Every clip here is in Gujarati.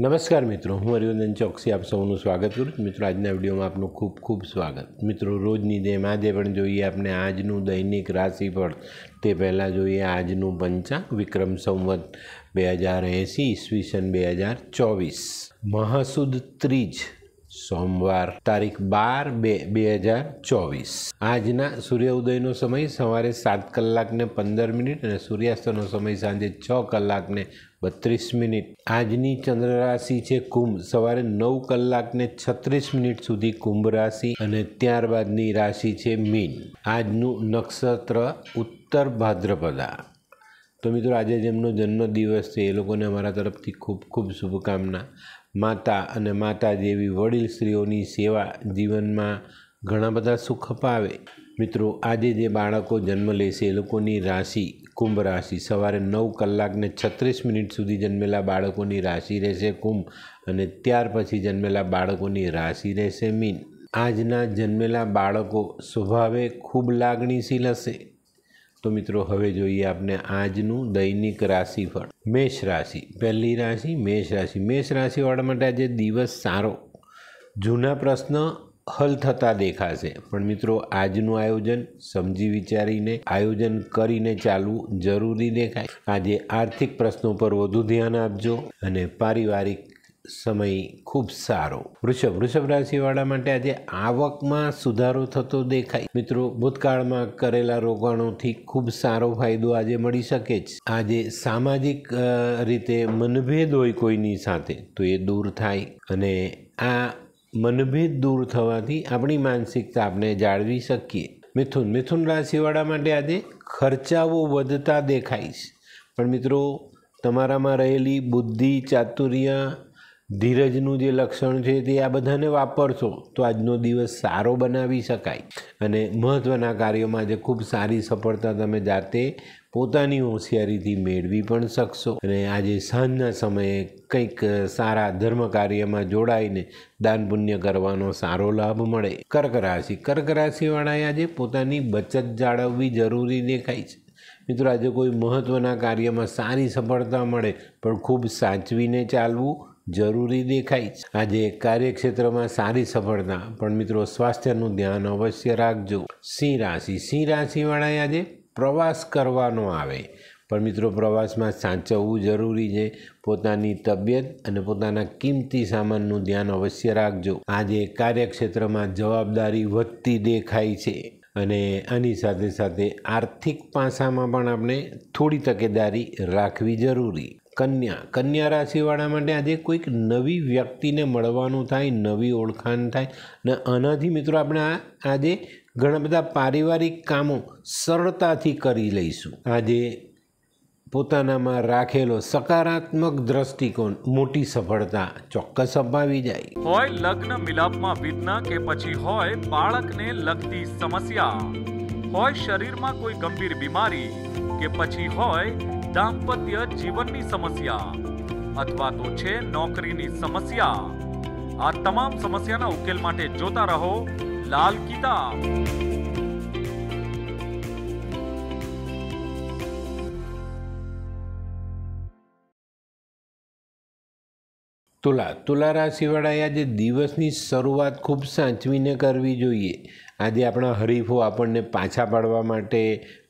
નમસ્કાર મિત્રો હું હરિવર્ધન ચોકસી આપ સૌનું સ્વાગત કરું છું મિત્રો આજના વિડીયોમાં આપનું ખૂબ ખૂબ સ્વાગત મિત્રો રોજની જેમ આજે પણ જોઈએ આપણે આજનું દૈનિક રાશિફળ તે પહેલાં જોઈએ આજનું પંચાંગ વિક્રમ સંવત બે હજાર એંસી ઈસવીસન બે હજાર ચોવીસ મહાસુદ ત્રીજ સોમવાર તારીખ બાર બે બે હજાર ચોવીસ આજના સૂર્ય ઉદયનો સમય સવારે સાત કલાકને પંદર મિનિટ અને સૂર્યાસ્તનો સમય સાંજે છ કલાકને બત્રીસ મિનિટ આજની ચંદ્ર રાશિ છે કુંભ સવારે નવ કલાકને છત્રીસ મિનિટ સુધી કુંભ રાશિ અને ત્યારબાદની રાશિ છે મીન આજનું નક્ષત્ર ઉત્તર ભાદ્રપદા તો મિત્રો આજે જેમનો જન્મદિવસ છે એ લોકોને અમારા તરફથી ખૂબ ખૂબ શુભકામના માતા અને માતા જેવી વડીલ સ્ત્રીઓની સેવા જીવનમાં ઘણા બધા સુખ અપાવે મિત્રો આજે જે બાળકો જન્મ લેશે એ લોકોની રાશિ કુંભ રાશિ સવારે નવ કલાકને છત્રીસ મિનિટ સુધી જન્મેલા બાળકોની રાશિ રહેશે કુંભ અને ત્યાર પછી જન્મેલા બાળકોની રાશિ રહેશે મીન આજના જન્મેલા બાળકો સ્વભાવે ખૂબ લાગણીશીલ હશે તો મિત્રો હવે જોઈએ આપને આજનું દૈનિક રાશિફળ મેષ રાશિ પહેલી રાશિ મેષ રાશિ મેષ રાશિવાળા માટે આજે દિવસ સારો જૂના પ્રશ્ન હલ થતા દેખાશે પણ મિત્રો આજનું આયોજન સમજી વિચારીને આયોજન કરીને ચાલવું જરૂરી દેખાય આજે આર્થિક પ્રશ્નો પર વધુ ધ્યાન આપજો અને પારિવારિક સમય ખૂબ સારો વૃષભ વૃષભ રાશિવાળા માટે આજે આવકમાં સુધારો થતો દેખાય મિત્રો ભૂતકાળમાં કરેલા રોકાણોથી ખૂબ સારો ફાયદો આજે મળી શકે છે આજે સામાજિક રીતે મનભેદ હોય કોઈની સાથે તો એ દૂર થાય અને આ મનભેદ દૂર થવાથી આપણી માનસિકતા આપણે જાળવી શકીએ મિથુન મિથુન રાશિવાળા માટે આજે ખર્ચાઓ વધતા દેખાય છે પણ મિત્રો તમારામાં રહેલી બુદ્ધિ ચાતુર્ય ધીરજનું જે લક્ષણ છે તે આ બધાને વાપરશો તો આજનો દિવસ સારો બનાવી શકાય અને મહત્ત્વના કાર્યોમાં જે ખૂબ સારી સફળતા તમે જાતે પોતાની હોશિયારીથી મેળવી પણ શકશો અને આજે સાંજના સમયે કંઈક સારા ધર્મ કાર્યમાં જોડાઈને દાન પુણ્ય કરવાનો સારો લાભ મળે કર્ક રાશિ કર્ક રાશિવાળાએ આજે પોતાની બચત જાળવવી જરૂરી દેખાય છે મિત્રો આજે કોઈ મહત્ત્વના કાર્યમાં સારી સફળતા મળે પણ ખૂબ સાચવીને ચાલવું જરૂરી દેખાય છે આજે કાર્યક્ષેત્રમાં સારી સફળતા પણ મિત્રો સ્વાસ્થ્યનું ધ્યાન અવશ્ય રાખજો સિંહ રાશિ સિંહ રાશિવાળાએ આજે પ્રવાસ કરવાનો આવે પણ મિત્રો પ્રવાસમાં સાચવવું જરૂરી છે પોતાની તબિયત અને પોતાના કિંમતી સામાનનું ધ્યાન અવશ્ય રાખજો આજે કાર્યક્ષેત્રમાં જવાબદારી વધતી દેખાય છે અને આની સાથે સાથે આર્થિક પાસામાં પણ આપણે થોડી તકેદારી રાખવી જરૂરી કન્યા કન્યા રાશિવાળા માટે આજે કોઈક નવી વ્યક્તિને મળવાનું થાય નવી ઓળખાણ થાય ને આનાથી મિત્રો આપણે આજે ઘણા બધા પારિવારિક કામો સરળતાથી કરી લઈશું આજે પોતાનામાં રાખેલો સકારાત્મક દ્રષ્ટિકોણ મોટી સફળતા ચોક્કસ અપાવી જાય હોય લગ્ન મિલાપમાં વિઘ્ન કે પછી હોય બાળકને લગતી સમસ્યા હોય શરીરમાં કોઈ ગંભીર બીમારી કે પછી હોય દાંપત્ય જીવનની સમસ્યા અથવા તો છે નોકરીની સમસ્યા આ તમામ સમસ્યાના ઉકેલ માટે જોતા રહો લાલ કિતાબ તુલા તુલા રાશિવાળાએ આજે દિવસની શરૂઆત ખૂબ સાચવીને કરવી જોઈએ આજે આપણા હરીફો આપણને પાછા પાડવા માટે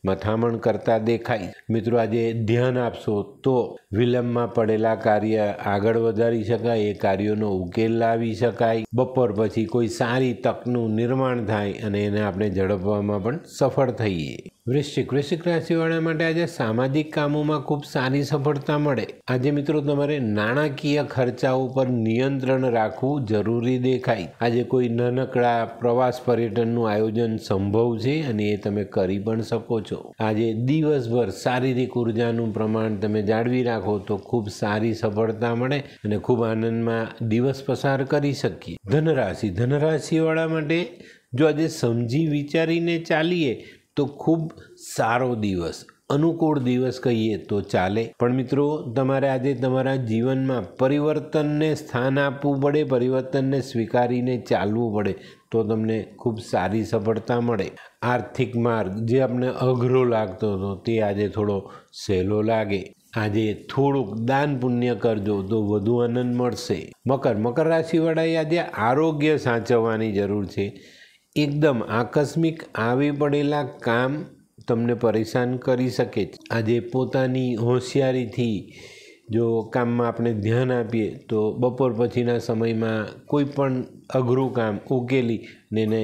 મથામણ કરતા દેખાય મિત્રો આજે ધ્યાન આપશો તો વિલંબમાં પડેલા કાર્ય આગળ વધારી શકાય એ કાર્યોનો ઉકેલ લાવી શકાય બપોર પછી કોઈ સારી તકનું નિર્માણ થાય અને એને આપણે ઝડપવામાં પણ સફળ થઈએ વૃશ્ચિક વૃશ્ચિક રાશિવાળા માટે આજે સામાજિક કામોમાં ખૂબ સારી સફળતા મળે આજે મિત્રો તમારે નાણાકીય ખર્ચાઓ પર નિયંત્રણ રાખવું જરૂરી દેખાય આજે કોઈ નાનકડા પ્રવાસ પર્યટનનું આયોજન સંભવ છે અને એ તમે કરી પણ શકો છો આજે દિવસભર શારીરિક ઉર્જાનું પ્રમાણ તમે જાળવી રાખો તો ખૂબ સારી સફળતા મળે અને ખૂબ આનંદમાં દિવસ પસાર કરી શકીએ ધનરાશિ ધનરાશિવાળા માટે જો આજે સમજી વિચારીને ચાલીએ તો ખૂબ સારો દિવસ અનુકૂળ દિવસ કહીએ તો ચાલે પણ મિત્રો તમારે આજે તમારા જીવનમાં પરિવર્તનને સ્થાન આપવું પડે પરિવર્તનને સ્વીકારીને ચાલવું પડે તો તમને ખૂબ સારી સફળતા મળે આર્થિક માર્ગ જે આપણે અઘરો લાગતો હતો તે આજે થોડો સહેલો લાગે આજે થોડુંક દાન પુણ્ય કરજો તો વધુ આનંદ મળશે મકર મકર રાશિવાળાએ આજે આરોગ્ય સાચવવાની જરૂર છે એકદમ આકસ્મિક આવી પડેલા કામ તમને પરેશાન કરી શકે છે આજે પોતાની હોશિયારીથી જો કામમાં આપણે ધ્યાન આપીએ તો બપોર પછીના સમયમાં કોઈ પણ અઘરું કામ ઉકેલી ને એને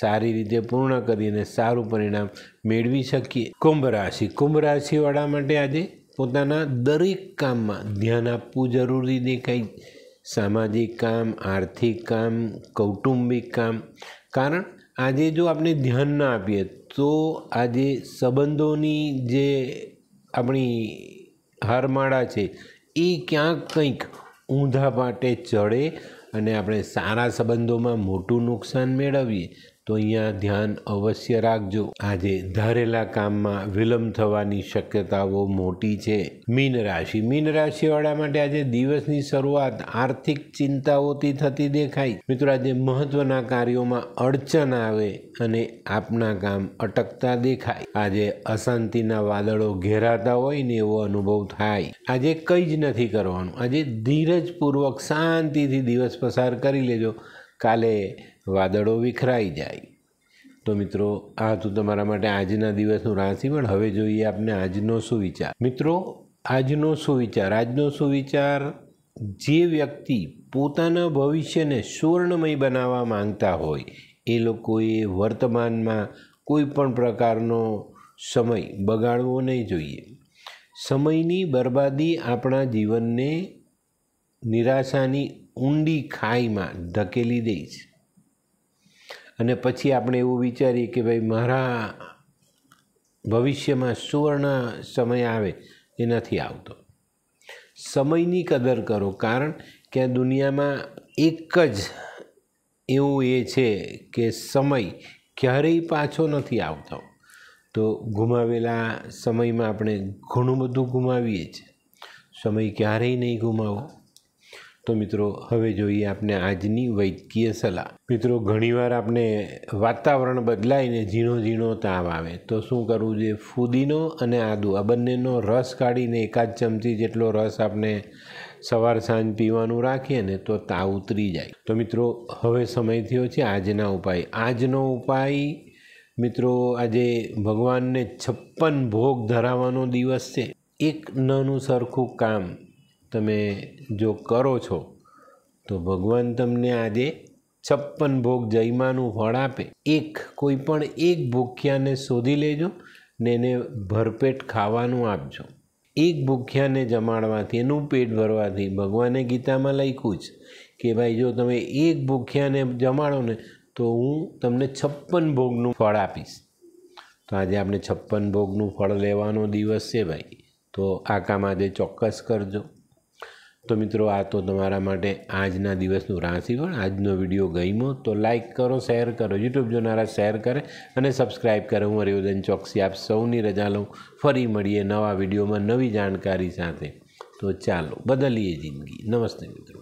સારી રીતે પૂર્ણ કરીને સારું પરિણામ મેળવી શકીએ કુંભ રાશિ કુંભ રાશિવાળા માટે આજે પોતાના દરેક કામમાં ધ્યાન આપવું જરૂરી દેખાય સામાજિક કામ આર્થિક કામ કૌટુંબિક કામ કારણ આજે જો આપણે ધ્યાન ના આપીએ તો આજે સંબંધોની જે આપણી હારમાળા છે એ ક્યાંક કંઈક ઊંધા માટે ચડે અને આપણે સારા સંબંધોમાં મોટું નુકસાન મેળવીએ તો અહીંયા ધ્યાન અવશ્ય રાખજો આજે ધારેલા કામમાં વિલંબ થવાની શક્યતાઓ મોટી છે મીન રાશિ મીન રાશિવાળા માટે આજે દિવસની શરૂઆત આર્થિક ચિંતાઓથી થતી દેખાય મિત્રો આજે મહત્વના કાર્યોમાં અડચણ આવે અને આપના કામ અટકતા દેખાય આજે અશાંતિના વાદળો ઘેરાતા હોય ને એવો અનુભવ થાય આજે કંઈ જ નથી કરવાનું આજે ધીરજપૂર્વક શાંતિથી દિવસ પસાર કરી લેજો કાલે વાદળો વિખરાઈ જાય તો મિત્રો આ હતું તમારા માટે આજના દિવસનું રાશિ પણ હવે જોઈએ આપને આજનો સુવિચાર મિત્રો આજનો સુવિચાર આજનો સુવિચાર જે વ્યક્તિ પોતાના ભવિષ્યને સુવર્ણમય બનાવવા માંગતા હોય એ લોકોએ વર્તમાનમાં કોઈ પણ પ્રકારનો સમય બગાડવો નહીં જોઈએ સમયની બરબાદી આપણા જીવનને નિરાશાની ઊંડી ખાઈમાં ધકેલી દે છે અને પછી આપણે એવું વિચારીએ કે ભાઈ મારા ભવિષ્યમાં સુવર્ણ સમય આવે એ નથી આવતો સમયની કદર કરો કારણ કે આ દુનિયામાં એક જ એવું એ છે કે સમય ક્યારેય પાછો નથી આવતો તો ગુમાવેલા સમયમાં આપણે ઘણું બધું ગુમાવીએ છીએ સમય ક્યારેય નહીં ગુમાવો તો મિત્રો હવે જોઈએ આપણે આજની વૈદકીય સલાહ મિત્રો ઘણીવાર આપને વાતાવરણ બદલાઈને ઝીણો ઝીણો તાવ આવે તો શું કરવું જોઈએ ફુદીનો અને આદુ આ બંનેનો રસ કાઢીને એકાદ ચમચી જેટલો રસ આપણે સવાર સાંજ પીવાનું રાખીએ ને તો તાવ ઉતરી જાય તો મિત્રો હવે સમય થયો છે આજના ઉપાય આજનો ઉપાય મિત્રો આજે ભગવાનને છપ્પન ભોગ ધરાવવાનો દિવસ છે એક નાનું સરખું કામ તમે જો કરો છો તો ભગવાન તમને આજે છપ્પન ભોગ જયમાનું ફળ આપે એક કોઈ પણ એક ભૂખ્યાને શોધી લેજો ને એને ભરપેટ ખાવાનું આપજો એક ભૂખ્યાને જમાડવાથી એનું પેટ ભરવાથી ભગવાને ગીતામાં લખ્યું જ કે ભાઈ જો તમે એક ભૂખ્યાને જમાડો ને તો હું તમને છપ્પન ભોગનું ફળ આપીશ તો આજે આપણે છપ્પન ભોગનું ફળ લેવાનો દિવસ છે ભાઈ તો આ કામ આજે ચોક્કસ કરજો તો મિત્રો આ તો તમારા માટે આજના દિવસનું રાશિફળ આજનો વિડીયો ગમ્યો તો લાઇક કરો શેર કરો યુટ્યુબ જોનારા શેર કરે અને સબસ્ક્રાઈબ કરે હું હરિવર્ધન ચોકસી આપ સૌની રજા લઉં ફરી મળીએ નવા વિડીયોમાં નવી જાણકારી સાથે તો ચાલો બદલીએ જિંદગી નમસ્તે મિત્રો